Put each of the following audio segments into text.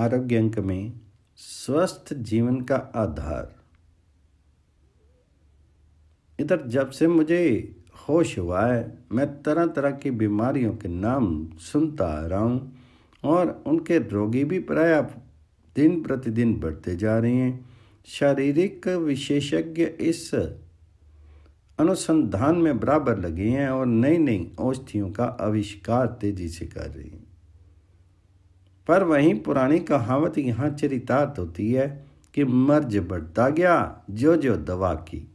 आरोग्य अंक में स्वस्थ जीवन का आधार इधर जब से मुझे होश हुआ है मैं तरह तरह की बीमारियों के नाम सुनता आ रहा हूँ और उनके रोगी भी प्राय दिन प्रतिदिन बढ़ते जा रहे हैं शारीरिक विशेषज्ञ इस अनुसंधान में बराबर लगे हैं और नई नई औषधियों का आविष्कार तेजी से कर रहे हैं पर वहीं पुरानी कहावत यहाँ चरितार्थ होती है कि मर्ज बढ़ता गया जो जो दवा की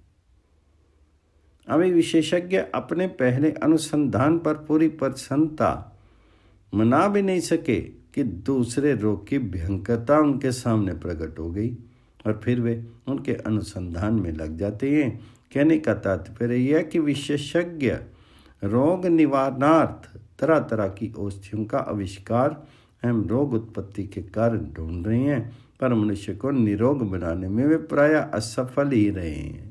अभी विशेषज्ञ अपने पहले अनुसंधान पर पूरी प्रसन्नता मना भी नहीं सके कि दूसरे रोग की भयंकरता उनके सामने प्रकट हो गई और फिर वे उनके अनुसंधान में लग जाते हैं कहने का तात्पर्य यह कि विशेषज्ञ रोग निवारणार्थ तरह तरह की औषधियों का आविष्कार हम रोग उत्पत्ति के कारण ढूंढ रहे हैं पर मनुष्य को निरोग बनाने में वे प्राय असफल ही रहे हैं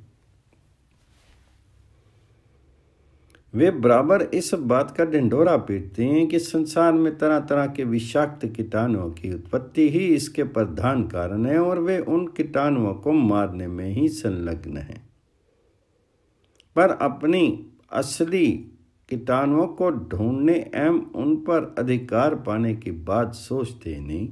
वे बराबर इस बात का ढिंडोरा पीटते हैं कि संसार में तरह तरह के विषाक्त कीटाणुओं की उत्पत्ति ही इसके प्रधान कारण है और वे उन कीटाणुओं को मारने में ही संलग्न हैं पर अपनी असली कीटाणुओं को ढूंढने एवं उन पर अधिकार पाने की बात सोचते नहीं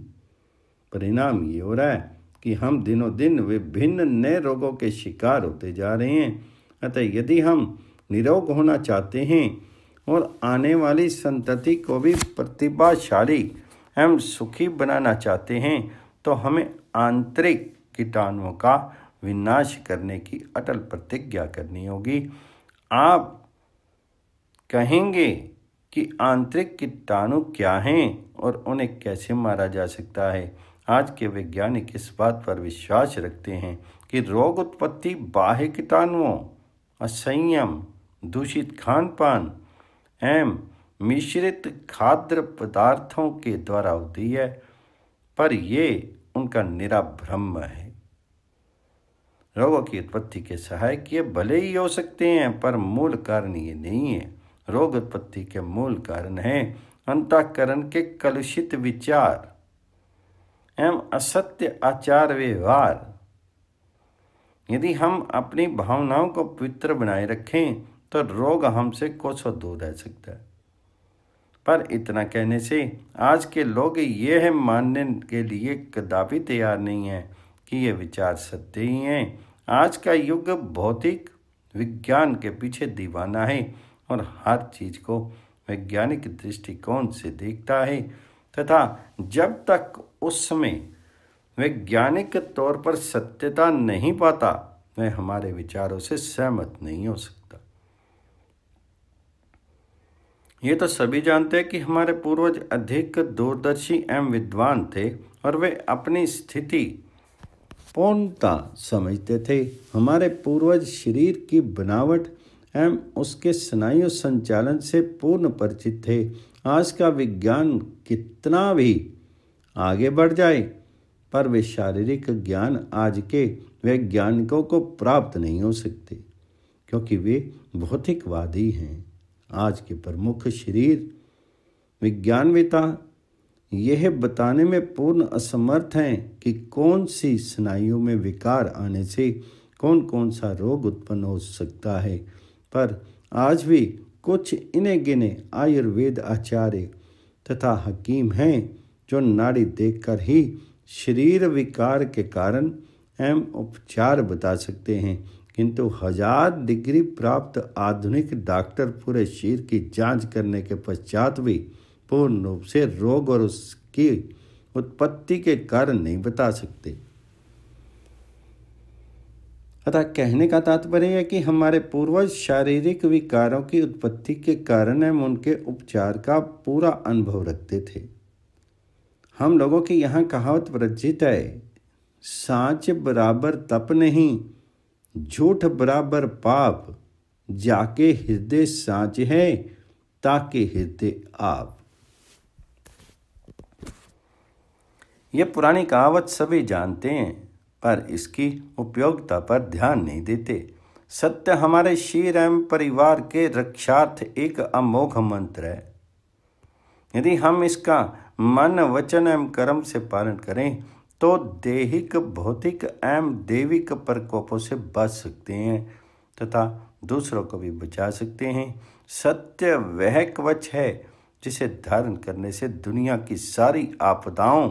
परिणाम ये हो रहा है कि हम दिनों दिन विभिन्न नए रोगों के शिकार होते जा रहे हैं अतः यदि हम निरोग होना चाहते हैं और आने वाली संतति को भी प्रतिभाशाली एवं सुखी बनाना चाहते हैं तो हमें आंतरिक कीटाणुओं का विनाश करने की अटल प्रतिज्ञा करनी होगी आप कहेंगे कि आंतरिक कीटाणु क्या हैं और उन्हें कैसे मारा जा सकता है आज के वैज्ञानिक इस बात पर विश्वास रखते हैं कि रोग उत्पत्ति बाह्य कीटाणुओं असंयम दूषित खान पान एवं मिश्रित खाद्य पदार्थों के द्वारा होती है पर ये उनका निरा है रोगों की उत्पत्ति के सहायक ये भले ही हो सकते हैं पर मूल कारण ये नहीं है रोग उत्पत्ति के मूल कारण हैं अंतकरण के कलुषित विचार एवं असत्य आचार व्यवहार यदि हम अपनी भावनाओं को पवित्र बनाए रखें तो रोग हमसे कुछ दूर रह सकता है पर इतना कहने से आज के लोग यह मानने के लिए कदापि तैयार नहीं है कि ये विचार सत्य ही हैं आज का युग भौतिक विज्ञान के पीछे दीवाना है और हर चीज को वैज्ञानिक दृष्टिकोण से देखता है तथा जब तक उसमें वैज्ञानिक तौर पर सत्यता नहीं पाता वह हमारे विचारों से सहमत नहीं हो सकता ये तो सभी जानते हैं कि हमारे पूर्वज अधिक दूरदर्शी एवं विद्वान थे और वे अपनी स्थिति पूर्णता समझते थे हमारे पूर्वज शरीर की बनावट एवं उसके स्नायु संचालन से पूर्ण परिचित थे आज का विज्ञान कितना भी आगे बढ़ जाए पर वे शारीरिक ज्ञान आज के वैज्ञानिकों को प्राप्त नहीं हो सकते क्योंकि वे भौतिकवादी हैं आज के प्रमुख शरीर विज्ञानविता यह बताने में पूर्ण असमर्थ हैं कि कौन सी स्नायु में विकार आने से कौन कौन सा रोग उत्पन्न हो सकता है पर आज भी कुछ इन्हें गिने आयुर्वेद आचार्य तथा हकीम हैं जो नाड़ी देखकर ही शरीर विकार के कारण एम उपचार बता सकते हैं किंतु हजार डिग्री प्राप्त आधुनिक डॉक्टर पूरे शरीर की जांच करने के पश्चात भी पूर्ण रूप से रोग और उसकी उत्पत्ति के कारण नहीं बता सकते अतः कहने का तात्पर्य है कि हमारे पूर्वज शारीरिक विकारों की उत्पत्ति के कारण हम उनके उपचार का पूरा अनुभव रखते थे हम लोगों की यहाँ कहावत प्रचलित है साँच बराबर तप नहीं झूठ बराबर पाप जाके हृदय साँच है ताके हृदय आप यह पुरानी कहावत सभी जानते हैं पर इसकी उपयोगिता पर ध्यान नहीं देते सत्य हमारे शीर एवं परिवार के रक्षार्थ एक अमोघ मंत्र है यदि हम इसका मन वचन एवं कर्म से पालन करें तो देहिक भौतिक एवं देविक प्रकोपों से बच सकते हैं तथा दूसरों को भी बचा सकते हैं सत्य वह कवच है जिसे धारण करने से दुनिया की सारी आपदाओं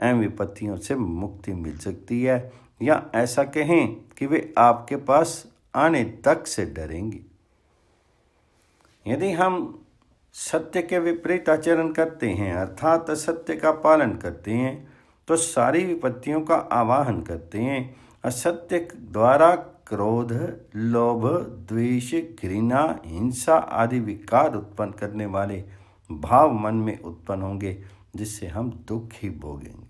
अहम विपत्तियों से मुक्ति मिल सकती है या ऐसा कहें कि वे आपके पास आने तक से डरेंगी यदि हम सत्य के विपरीत आचरण करते हैं अर्थात असत्य का पालन करते हैं तो सारी विपत्तियों का आवाहन करते हैं असत्य द्वारा क्रोध लोभ द्वेष घृणा हिंसा आदि विकार उत्पन्न करने वाले भाव मन में उत्पन्न होंगे जिससे हम दुख ही भोगेंगे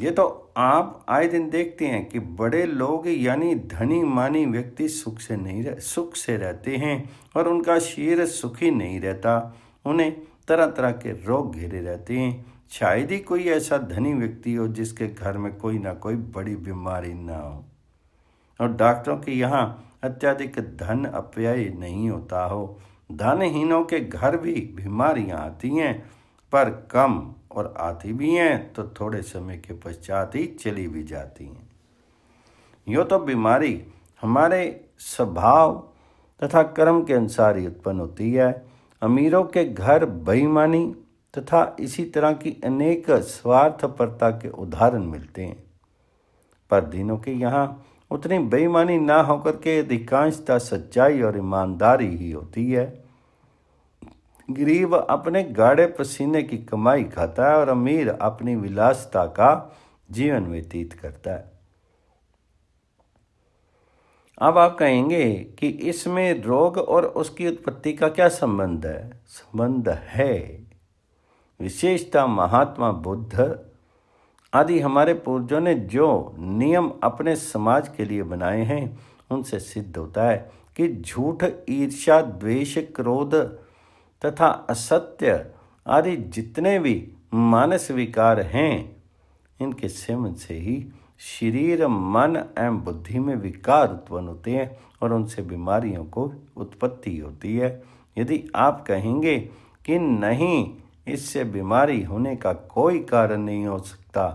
ये तो आप आए दिन देखते हैं कि बड़े लोग यानी धनी मानी व्यक्ति सुख से नहीं रह सुख से रहते हैं और उनका शरीर सुखी नहीं रहता उन्हें तरह तरह के रोग घेरे रहते हैं शायद ही कोई ऐसा धनी व्यक्ति हो जिसके घर में कोई ना कोई बड़ी बीमारी ना हो और डॉक्टरों के यहाँ अत्यधिक धन अपव्यय नहीं होता हो धनहीनों के घर भी बीमारियाँ आती हैं पर कम और आती भी हैं तो थोड़े समय के पश्चात ही चली भी जाती हैं यो तो बीमारी हमारे स्वभाव तथा कर्म के अनुसार ही उत्पन्न होती है अमीरों के घर बेईमानी तथा इसी तरह की अनेक स्वार्थपरता के उदाहरण मिलते हैं पर दिनों के यहाँ उतनी बेईमानी ना होकर के अधिकांशता सच्चाई और ईमानदारी ही होती है गरीब अपने गाढ़े पसीने की कमाई खाता है और अमीर अपनी विलासता का जीवन व्यतीत करता है अब आप कहेंगे कि इसमें रोग और उसकी उत्पत्ति का क्या संबंध है संबंध है विशेषता महात्मा बुद्ध आदि हमारे पूर्वजों ने जो नियम अपने समाज के लिए बनाए हैं उनसे सिद्ध होता है कि झूठ ईर्षा द्वेष क्रोध तथा असत्य आदि जितने भी मानस विकार हैं इनके सेवन से ही शरीर मन एवं बुद्धि में विकार उत्पन्न होते हैं और उनसे बीमारियों को उत्पत्ति होती है यदि आप कहेंगे कि नहीं इससे बीमारी होने का कोई कारण नहीं हो सकता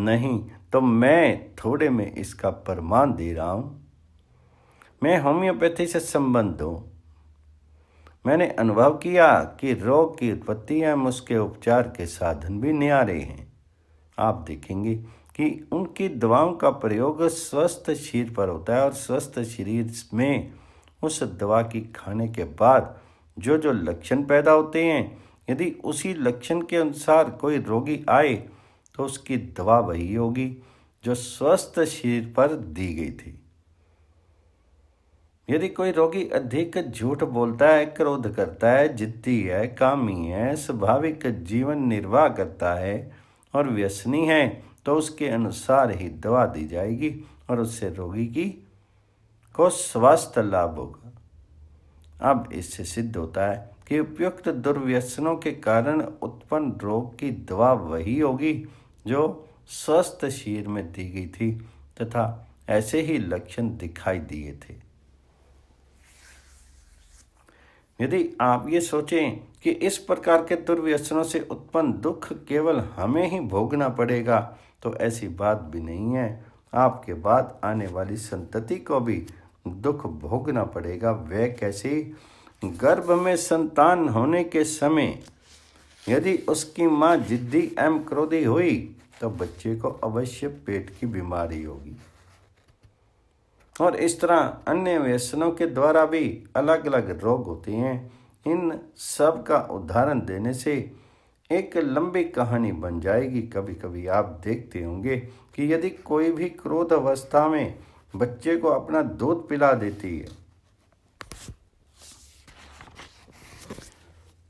नहीं तो मैं थोड़े में इसका प्रमाण दे रहा हूँ मैं होम्योपैथी से संबंध हूँ मैंने अनुभव किया कि रोग की उत्पत्ति एवं उसके उपचार के साधन भी न्यारे हैं आप देखेंगे कि उनकी दवाओं का प्रयोग स्वस्थ शरीर पर होता है और स्वस्थ शरीर में उस दवा की खाने के बाद जो जो लक्षण पैदा होते हैं यदि उसी लक्षण के अनुसार कोई रोगी आए तो उसकी दवा वही होगी जो स्वस्थ शरीर पर दी गई थी यदि कोई रोगी अधिक झूठ बोलता है क्रोध करता है जिद्दी है कामी है स्वाभाविक जीवन निर्वाह करता है और व्यसनी है तो उसके अनुसार ही दवा दी जाएगी और उससे रोगी की को स्वास्थ्य लाभ होगा अब इससे सिद्ध होता है कि उपयुक्त दुर्व्यसनों के कारण उत्पन्न रोग की दवा वही होगी जो स्वस्थ शीर में दी गई थी तथा ऐसे ही लक्षण दिखाई दिए थे यदि आप ये सोचें कि इस प्रकार के दुर्व्यसनों से उत्पन्न दुख केवल हमें ही भोगना पड़ेगा तो ऐसी बात भी नहीं है आपके बाद आने वाली संतति को भी दुख भोगना पड़ेगा वह कैसे गर्भ में संतान होने के समय यदि उसकी माँ जिद्दी एवं क्रोधी हुई तो बच्चे को अवश्य पेट की बीमारी होगी और इस तरह अन्य व्यसनों के द्वारा भी अलग अलग रोग होते हैं इन सब का उदाहरण देने से एक लंबी कहानी बन जाएगी कभी कभी आप देखते होंगे कि यदि कोई भी क्रोध अवस्था में बच्चे को अपना दूध पिला देती है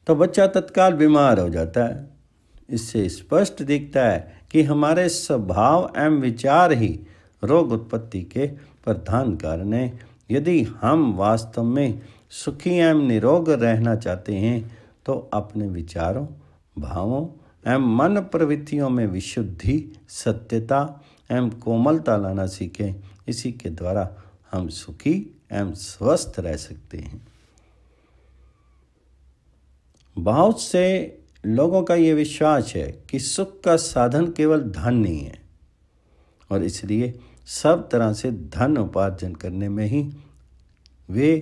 तो बच्चा तत्काल बीमार हो जाता है इससे स्पष्ट दिखता है कि हमारे स्वभाव एवं विचार ही रोग उत्पत्ति के प्रधान कारण है यदि हम वास्तव में सुखी एवं निरोग रहना चाहते हैं तो अपने विचारों भावों एवं मन प्रवृत्तियों में विशुद्धि सत्यता एवं कोमलता लाना सीखें इसी के द्वारा हम सुखी एवं स्वस्थ रह सकते हैं बहुत से लोगों का ये विश्वास है कि सुख का साधन केवल धन नहीं है और इसलिए सब तरह से धन उपार्जन करने में ही वे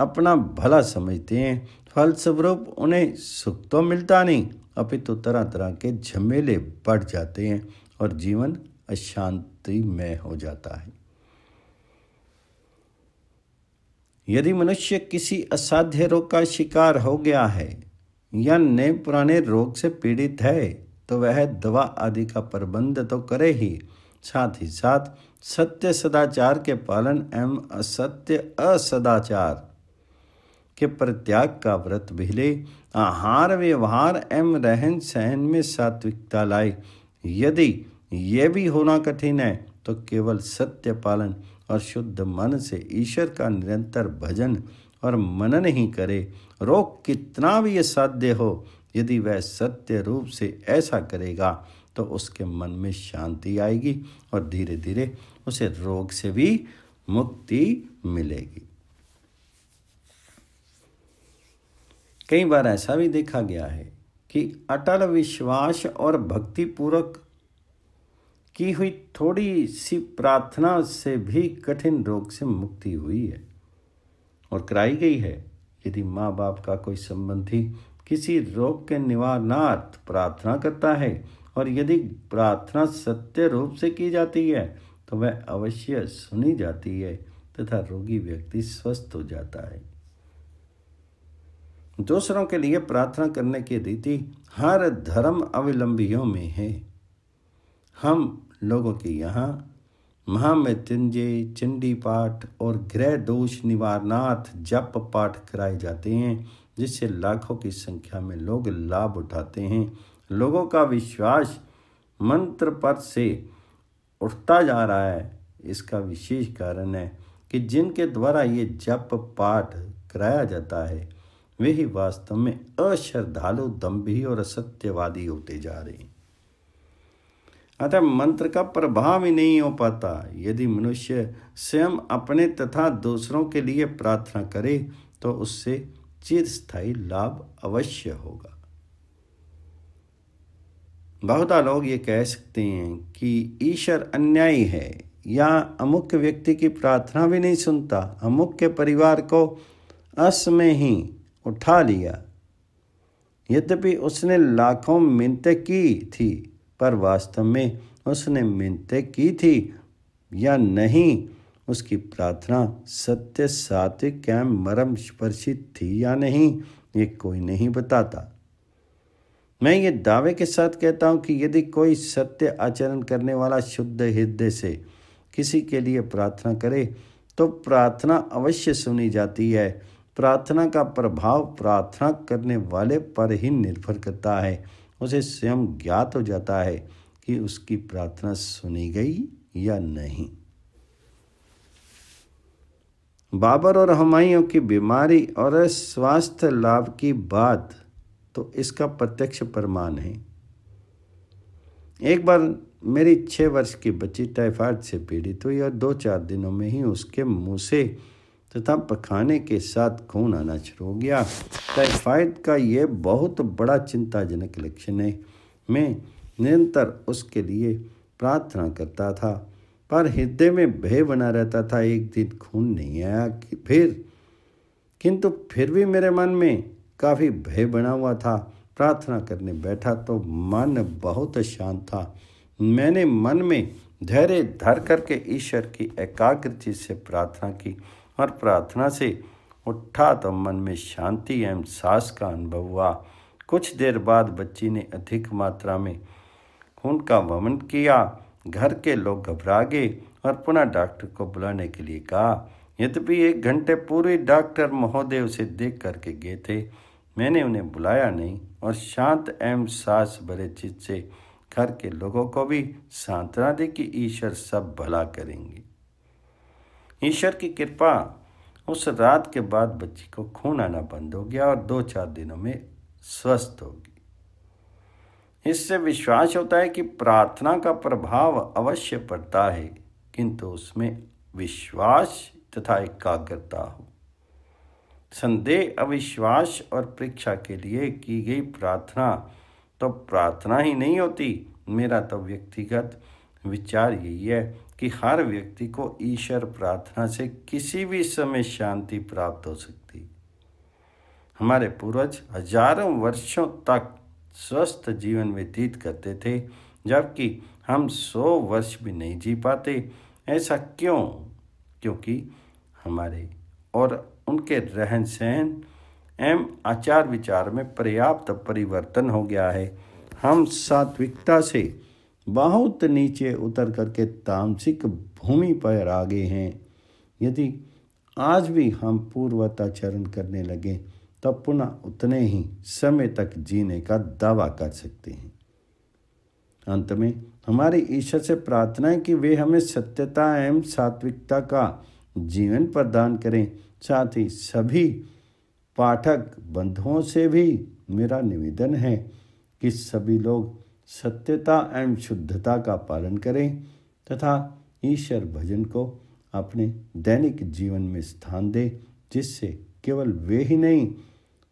अपना भला समझते हैं फलस्वरूप उन्हें सुख तो मिलता नहीं अपितु तो तरह तरह के झमेले बढ़ जाते हैं और जीवन अशांतिमय हो जाता है यदि मनुष्य किसी असाध्य रोग का शिकार हो गया है या नए पुराने रोग से पीड़ित है तो वह दवा आदि का प्रबंध तो करे ही साथ ही साथ सत्य सदाचार के पालन एवं असत्य असदाचार के प्रत्याग का व्रत भी ले आहार व्यवहार एवं रहन सहन में सात्विकता लाए यदि यह भी होना कठिन है तो केवल सत्य पालन और शुद्ध मन से ईश्वर का निरंतर भजन और मनन ही करे रोग कितना भी असाध्य साध्य हो यदि वह सत्य रूप से ऐसा करेगा तो उसके मन में शांति आएगी और धीरे धीरे उसे रोग से भी मुक्ति मिलेगी कई बार ऐसा भी देखा गया है कि अटल विश्वास और भक्ति पूर्वक की हुई थोड़ी सी प्रार्थना से भी कठिन रोग से मुक्ति हुई है और कराई गई है यदि माँ बाप का कोई संबंधी किसी रोग के निवारणार्थ प्रार्थना करता है और यदि प्रार्थना सत्य रूप से की जाती है तो वह अवश्य सुनी जाती है तथा रोगी व्यक्ति स्वस्थ हो जाता है दूसरों के लिए प्रार्थना करने की रीति हर धर्म अवलंबियों में है हम लोगों के यहाँ महामृत्युंजय चंडी पाठ और गृह दोष निवारनाथ जप पाठ कराए जाते हैं जिससे लाखों की संख्या में लोग लाभ उठाते हैं लोगों का विश्वास मंत्र पद से उठता जा रहा है इसका विशेष कारण है कि जिनके द्वारा ये जप पाठ कराया जाता है वे ही वास्तव में अश्रद्धालु दम्भी और असत्यवादी होते जा रहे हैं अतः मंत्र का प्रभाव ही नहीं हो पाता यदि मनुष्य स्वयं अपने तथा दूसरों के लिए प्रार्थना करे तो उससे चिरस्थायी लाभ अवश्य होगा बहुत लोग ये कह सकते हैं कि ईश्वर अन्यायी है या अमुक व्यक्ति की प्रार्थना भी नहीं सुनता अमुक के परिवार को अस में ही उठा लिया यद्यपि उसने लाखों मिनतें की थी पर वास्तव में उसने मिन्नतें की थी या नहीं उसकी प्रार्थना सत्य सात्विक कैम मरम स्पर्शी थी या नहीं ये कोई नहीं बताता मैं ये दावे के साथ कहता हूँ कि यदि कोई सत्य आचरण करने वाला शुद्ध हृदय से किसी के लिए प्रार्थना करे तो प्रार्थना अवश्य सुनी जाती है प्रार्थना का प्रभाव प्रार्थना करने वाले पर ही निर्भर करता है उसे स्वयं ज्ञात हो जाता है कि उसकी प्रार्थना सुनी गई या नहीं बाबर और हमायों की बीमारी और स्वास्थ्य लाभ की बात तो इसका प्रत्यक्ष प्रमाण है एक बार मेरी छः वर्ष की बच्ची टाइफाइड से पीड़ित हुई और दो चार दिनों में ही उसके मुंह से तथा पखाने के साथ खून आना शुरू हो गया टाइफाइड का ये बहुत बड़ा चिंताजनक लक्षण है मैं निरंतर उसके लिए प्रार्थना करता था पर हृदय में भय बना रहता था एक दिन खून नहीं आया कि फिर किंतु फिर भी मेरे मन में काफ़ी भय बना हुआ था प्रार्थना करने बैठा तो मन बहुत शांत था मैंने मन में धैर्य धर करके ईश्वर की एकाग्रता से प्रार्थना की और प्रार्थना से उठा तो मन में शांति एवं सास का अनुभव हुआ कुछ देर बाद बच्ची ने अधिक मात्रा में खून का वमन किया घर के लोग घबरा गए और पुनः डॉक्टर को बुलाने के लिए कहा यद्यपि एक घंटे पूरे डॉक्टर महोदय उसे देख करके गए थे मैंने उन्हें बुलाया नहीं और शांत एवं सास भरे चित से घर के लोगों को भी सांत्वना दी कि ईश्वर सब भला करेंगे ईश्वर की कृपा उस रात के बाद बच्ची को खून आना बंद हो गया और दो चार दिनों में स्वस्थ होगी इससे विश्वास होता है कि प्रार्थना का प्रभाव अवश्य पड़ता है किंतु उसमें विश्वास तथा एकाग्रता हो संदेह अविश्वास और परीक्षा के लिए की गई प्रार्थना तो प्रार्थना ही नहीं होती मेरा तो व्यक्तिगत विचार यही है कि हर व्यक्ति को ईश्वर प्रार्थना से किसी भी समय शांति प्राप्त हो सकती हमारे पूर्वज हजारों वर्षों तक स्वस्थ जीवन व्यतीत करते थे जबकि हम सौ वर्ष भी नहीं जी पाते ऐसा क्यों क्योंकि हमारे और उनके रहन सहन एवं आचार विचार में पर्याप्त परिवर्तन हो गया है हम सात्विकता से बहुत नीचे उतर करके तामसिक भूमि पर आ गए हैं यदि आज भी हम पूर्वताचरण करने लगे तब पुनः उतने ही समय तक जीने का दावा कर सकते हैं अंत में हमारी ईश्वर से प्रार्थना है कि वे हमें सत्यता एवं सात्विकता का जीवन प्रदान करें साथ ही सभी पाठक बंधुओं से भी मेरा निवेदन है कि सभी लोग सत्यता एवं शुद्धता का पालन करें तथा ईश्वर भजन को अपने दैनिक जीवन में स्थान दें जिससे केवल वे ही नहीं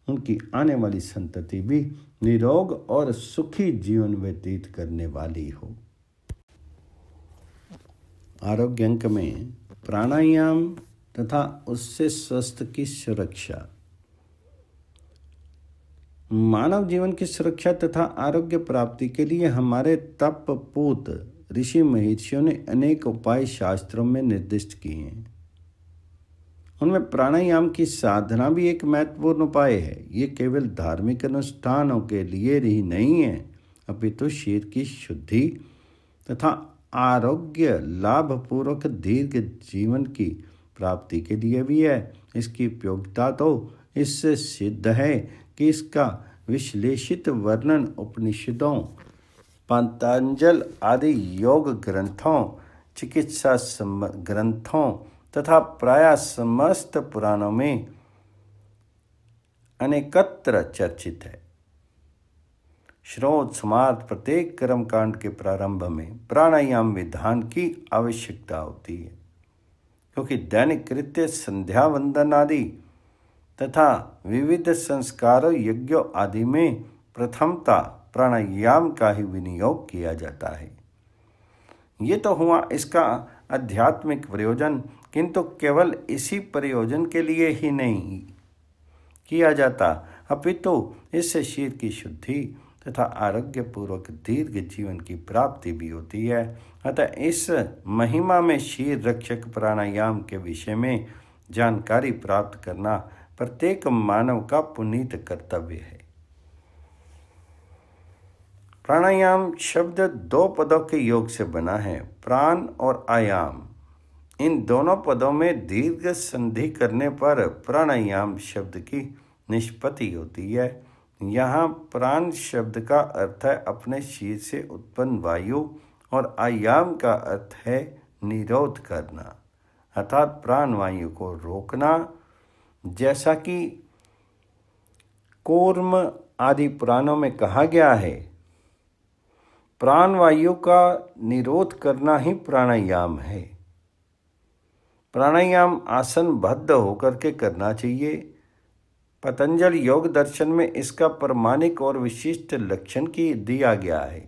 उनकी आने वाली संतति भी निरोग और सुखी जीवन व्यतीत करने वाली हो आरोग्य अंक में प्राणायाम तथा उससे स्वस्थ की सुरक्षा मानव जीवन की सुरक्षा तथा आरोग्य प्राप्ति के लिए हमारे तप तपपूत ऋषि महर्षियों ने अनेक उपाय शास्त्रों में निर्दिष्ट किए हैं उनमें प्राणायाम की साधना भी एक महत्वपूर्ण उपाय है ये केवल धार्मिक अनुष्ठानों के लिए ही नहीं है अपितु तो शरीर की शुद्धि तथा आरोग्य लाभपूर्वक दीर्घ जीवन की प्राप्ति के लिए भी है इसकी उपयोगिता तो इससे सिद्ध है कि इसका विश्लेषित वर्णन उपनिषदों पंतांजल आदि योग ग्रंथों चिकित्सा ग्रंथों तथा प्राय समस्त पुराणों में अनेकत्र चर्चित है श्रोत समाध प्रत्येक कर्मकांड के प्रारंभ में प्राणायाम विधान की आवश्यकता होती है क्योंकि दैनिक कृत्य संध्या वंदन आदि तथा विविध संस्कारों यज्ञों आदि में प्रथमता प्राणायाम का ही विनियोग किया जाता है ये तो हुआ इसका आध्यात्मिक प्रयोजन किंतु केवल इसी प्रयोजन के लिए ही नहीं किया जाता अपितु तो इससे शीर की शुद्धि तथा आरोग्य पूर्वक दीर्घ जीवन की प्राप्ति भी होती है अतः इस महिमा में शीर रक्षक प्राणायाम के विषय में जानकारी प्राप्त करना प्रत्येक मानव का पुनीत कर्तव्य है प्राणायाम शब्द दो पदों के योग से बना है प्राण और आयाम इन दोनों पदों में दीर्घ संधि करने पर प्राणायाम शब्द की निष्पत्ति होती है यहाँ प्राण शब्द का अर्थ है अपने शीर से उत्पन्न वायु और आयाम का अर्थ है निरोध करना अर्थात प्राण वायु को रोकना जैसा कि कूर्म आदि पुराणों में कहा गया है प्राणवायु का निरोध करना ही प्राणायाम है प्राणायाम आसन बद्ध होकर के करना चाहिए पतंजल योग दर्शन में इसका प्रमाणिक और विशिष्ट लक्षण की दिया गया है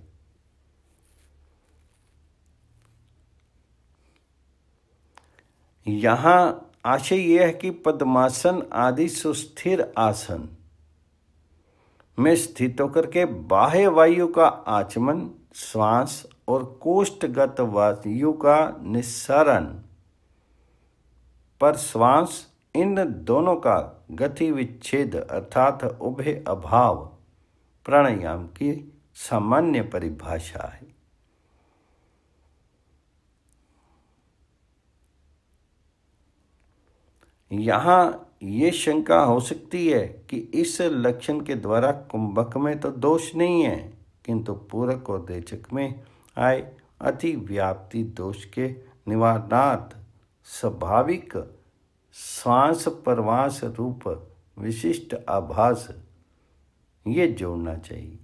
यहाँ आशय यह है कि पद्मासन आदि सुस्थिर आसन में स्थित होकर के बाह्य वायु का आचमन श्वास और कोष्ठगत वायु का निस्सरण पर श्वास इन दोनों का गति विच्छेद अर्थात उभय अभाव प्राणायाम की सामान्य परिभाषा है यहाँ ये शंका हो सकती है कि इस लक्षण के द्वारा कुंभक में तो दोष नहीं है किंतु पूरक और देचक में आए अति व्याप्ति दोष के निवारणार्थ स्वाभाविक श्वास प्रवास रूप विशिष्ट आभास ये जोड़ना चाहिए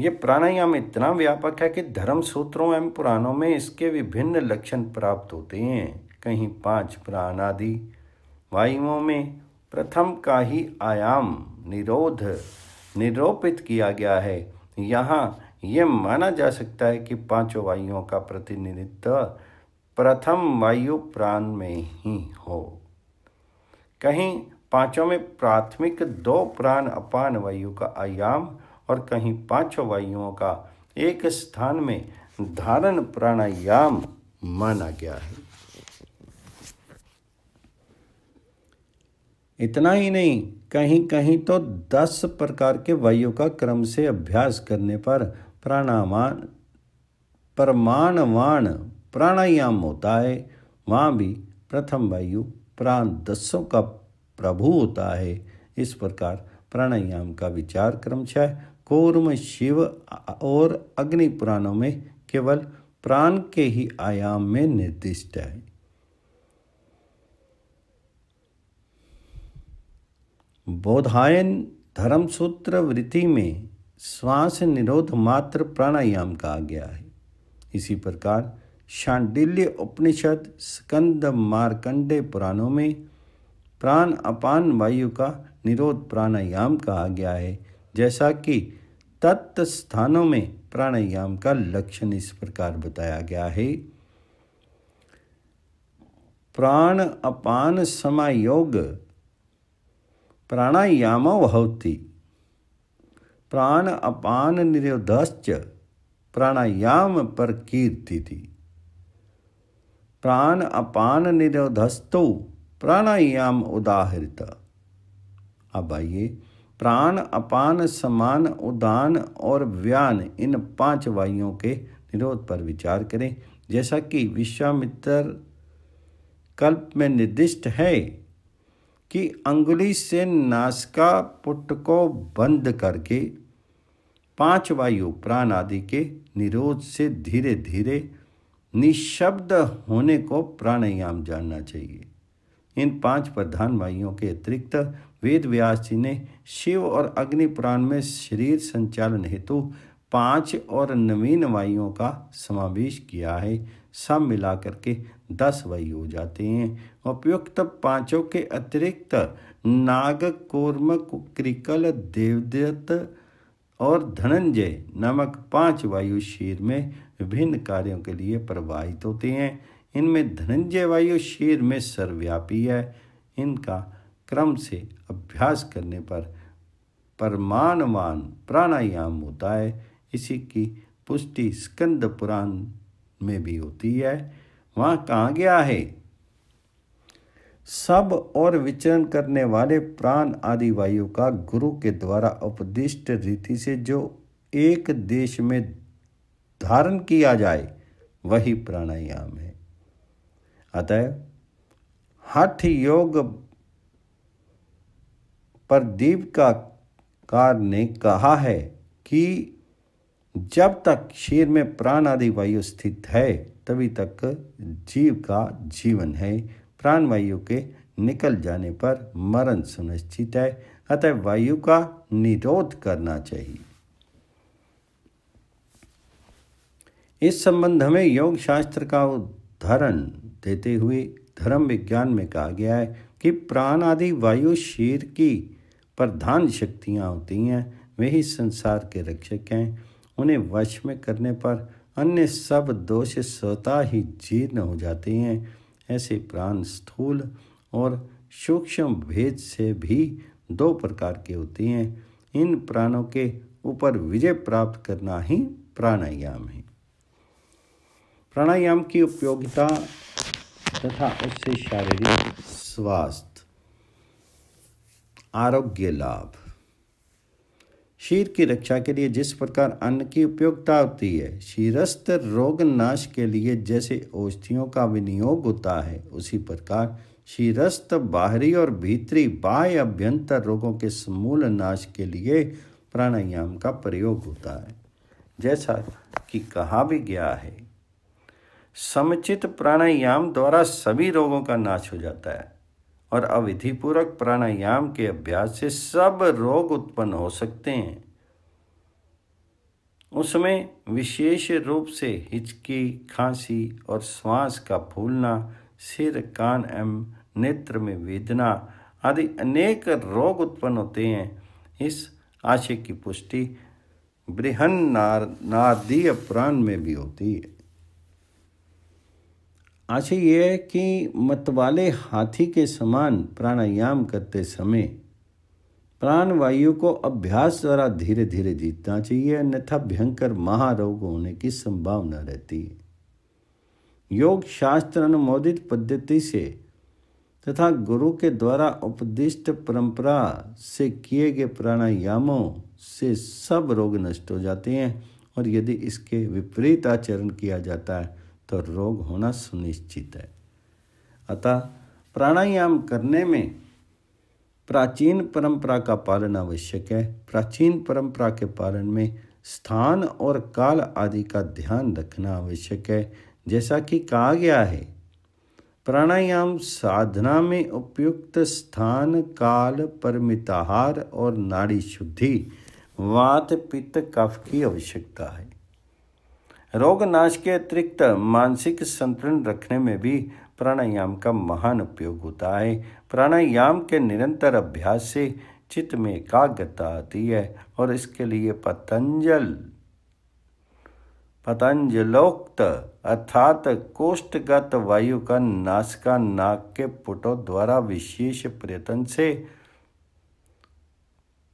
ये प्राणायाम इतना व्यापक है कि धर्म सूत्रों एवं पुराणों में इसके विभिन्न लक्षण प्राप्त होते हैं कहीं पांच प्राण आदि वायुओं में प्रथम का ही आयाम निरोध निरोपित किया गया है यहाँ यह माना जा सकता है कि पांचों वायुओं का प्रतिनिधित्व प्रथम वायु प्राण में ही हो कहीं पांचों में प्राथमिक दो प्राण अपान वायु का आयाम और कहीं पांचों वायुओं का एक स्थान में धारण प्राणायाम माना गया है इतना ही नहीं कहीं कहीं तो दस प्रकार के वायु का क्रम से अभ्यास करने पर प्राणामान परमाणवाण प्राणायाम होता है वहाँ भी प्रथम वायु प्राण दसों का प्रभु होता है इस प्रकार प्राणायाम का विचार क्रमशः कूर्म शिव और अग्नि पुराणों में केवल प्राण के ही आयाम में निर्दिष्ट है बोधायन धर्म सूत्र वृत्ति में श्वास निरोध मात्र प्राणायाम कहा गया है इसी प्रकार शांडिल्य उपनिषद स्कंद मारकंडे पुराणों में प्राण अपान वायु का निरोध प्राणायाम कहा गया है जैसा कि तत्त स्थानों में प्राणायाम का लक्षण इस प्रकार बताया गया है प्राण अपान समायोग प्राणायाम होती प्राण अपान निरोधश्च प्राणायाम पर कीर्ति थी प्राण अपान निरोधस्तो प्राणायाम उदाहरित अब आइए प्राण अपान समान उदान और व्यान इन पांच वायुओं के निरोध पर विचार करें जैसा कि विश्वामित्र कल्प में निर्दिष्ट है कि अंगुली से नासका पुट को बंद करके पांच वायु प्राण आदि के निरोध से धीरे धीरे निशब्द होने को प्राणायाम जानना चाहिए इन पांच प्रधान वायुओं के अतिरिक्त वेद व्यास जी ने शिव और अग्नि पुराण में शरीर संचालन हेतु पांच और नवीन वायुओं का समावेश किया है सब मिलाकर के दस वायु हो जाते हैं उपयुक्त पांचों के अतिरिक्त नाग कोर्म क्रिकल देवदत्त और धनंजय नामक पांच वायु शरीर में विभिन्न कार्यों के लिए प्रवाहित होते हैं इनमें धनंजय वायु शरीर में सर्वव्यापी है इनका क्रम से अभ्यास करने पर परमानमान प्राणायाम होता है इसी की पुष्टि स्कंद पुराण में भी होती है वहाँ कहा गया है सब और विचरण करने वाले प्राण आदि वायु का गुरु के द्वारा उपदिष्ट रीति से जो एक देश में धारण किया जाए वही प्राणायाम है अतः हठ योग प्रदीप का कार ने कहा है कि जब तक शरीर में प्राण आदि वायु स्थित है तभी तक जीव का जीवन है प्राण वायु के निकल जाने पर मरण सुनिश्चित है अतः वायु का निरोध करना चाहिए इस संबंध में योग शास्त्र का उदाहरण देते हुए धर्म विज्ञान में कहा गया है कि प्राण आदि वायु शरीर की प्रधान शक्तियाँ होती हैं वे ही संसार के रक्षक हैं उन्हें वश में करने पर अन्य सब दोष स्वतः ही जीर्ण हो जाते हैं ऐसे प्राण स्थूल और सूक्ष्म भेद से भी दो प्रकार के होते हैं इन प्राणों के ऊपर विजय प्राप्त करना ही प्राणायाम है प्राणायाम की उपयोगिता तथा उससे शारीरिक स्वास्थ्य आरोग्य लाभ शीर की रक्षा के लिए जिस प्रकार अन्न की उपयोगिता होती है शीरस्त रोग नाश के लिए जैसे औषधियों का विनियोग होता है उसी प्रकार शीरस्त बाहरी और भीतरी बाह्य अभ्यंतर रोगों के समूल नाश के लिए प्राणायाम का प्रयोग होता है जैसा कि कहा भी गया है समचित प्राणायाम द्वारा सभी रोगों का नाश हो जाता है और अविधिपूर्वक प्राणायाम के अभ्यास से सब रोग उत्पन्न हो सकते हैं उसमें विशेष रूप से हिचकी खांसी और श्वास का फूलना सिर कान एवं नेत्र में वेदना आदि अनेक रोग उत्पन्न होते हैं इस आशय की पुष्टि नार नारदीय प्राण में भी होती है आशय ये है कि मतवाले हाथी के समान प्राणायाम करते समय प्राण वायु को अभ्यास द्वारा धीरे धीरे जीतना चाहिए अन्यथा भयंकर महारोग होने की संभावना रहती है योग शास्त्र अनुमोदित पद्धति से तथा गुरु के द्वारा उपदिष्ट परंपरा से किए गए प्राणायामों से सब रोग नष्ट हो जाते हैं और यदि इसके विपरीत आचरण किया जाता है तो रोग होना सुनिश्चित है अतः प्राणायाम करने में प्राचीन परंपरा का पालन आवश्यक है प्राचीन परंपरा के पालन में स्थान और काल आदि का ध्यान रखना आवश्यक है जैसा कि कहा गया है प्राणायाम साधना में उपयुक्त स्थान काल परमिताहार और नाड़ी शुद्धि वात पित्त कफ की आवश्यकता है रोगनाश के अतिरिक्त मानसिक संतुलन रखने में भी प्राणायाम का महान उपयोग होता है प्राणायाम के निरंतर अभ्यास से चित्त में एकाग्रता आती है और इसके लिए पतंजल पतंजलोक्त अर्थात कोष्ठगत वायु का का नाक के पुटों द्वारा विशेष प्रयत्न से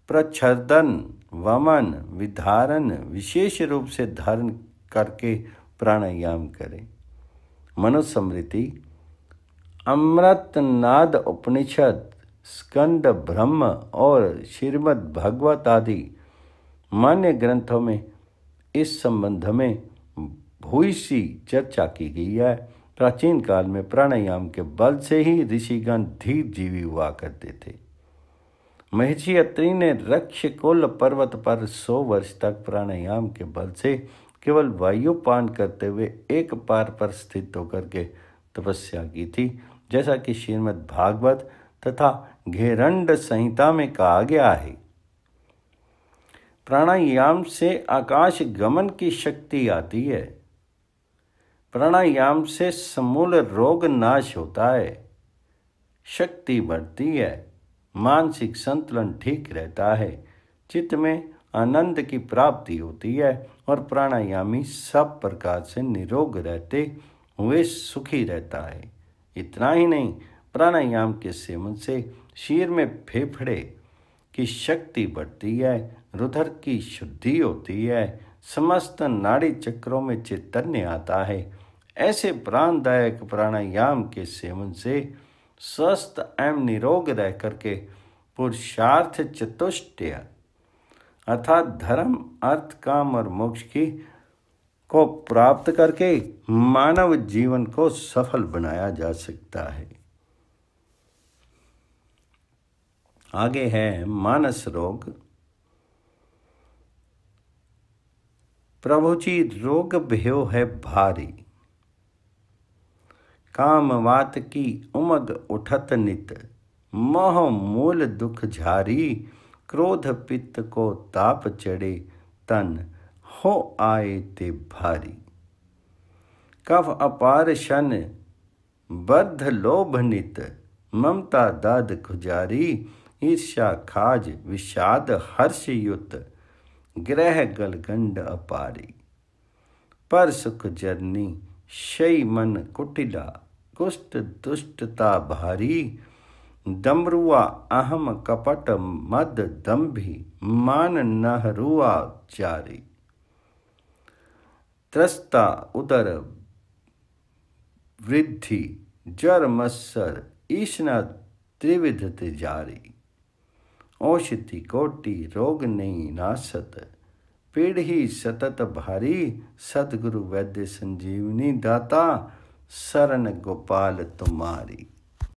प्रच्छन वमन विधारण विशेष रूप से धारण करके प्राणायाम करें अमृत अमृतनाद उपनिषद स्कंद ब्रह्म और श्रीमद् भगवत आदि मान्य ग्रंथों में इस संबंध में भूसी चर्चा की गई है प्राचीन काल में प्राणायाम के बल से ही ऋषिगण धीर जीवी हुआ करते थे महर्षि अत्री ने रक्ष पर्वत पर सौ वर्ष तक प्राणायाम के बल से केवल वायु पान करते हुए एक पार पर स्थित होकर के तपस्या की थी जैसा कि श्रीमद् भागवत तथा घेरंड संहिता में कहा गया है प्राणायाम से आकाश गमन की शक्ति आती है प्राणायाम से समूल रोग नाश होता है शक्ति बढ़ती है मानसिक संतुलन ठीक रहता है चित्त में आनंद की प्राप्ति होती है और प्राणायामी सब प्रकार से निरोग रहते हुए सुखी रहता है इतना ही नहीं प्राणायाम के सेवन से शीर में फेफड़े की शक्ति बढ़ती है रुधर की शुद्धि होती है समस्त नाड़ी चक्रों में चैतन्य आता है ऐसे प्राणदायक प्राणायाम के सेवन से स्वस्थ एवं निरोग रह करके पुरुषार्थ चतुष्टय अर्थात धर्म अर्थ काम और मोक्ष की को प्राप्त करके मानव जीवन को सफल बनाया जा सकता है आगे है मानस रोग प्रभु जी रोग भयो है भारी काम वात की उमग उठत नित मोह मूल दुख झारी क्रोध पित्त को ताप चढ़े तन हो आए ते भारी कफ अपार शन बद्ध लोभनित ममता दाद खुजारी ईर्षा खाज विषाद हर्षयुत ग्रह गलगंड अपारी पर सुख जरनी शई मन कुटिला कुष्ट दुष्टता भारी दमरुआ अहम कपट मद दम्भी मान नहरुआ चारी त्रस्ता उदर वृद्धि जर मत्सर ईशना त्रिविध तिजारी औषधि कोटि रोग नहीं नासत पीढ़ी सतत भारी सदगुरु वैद्य संजीवनी दाता शरण गोपाल तुम्हारी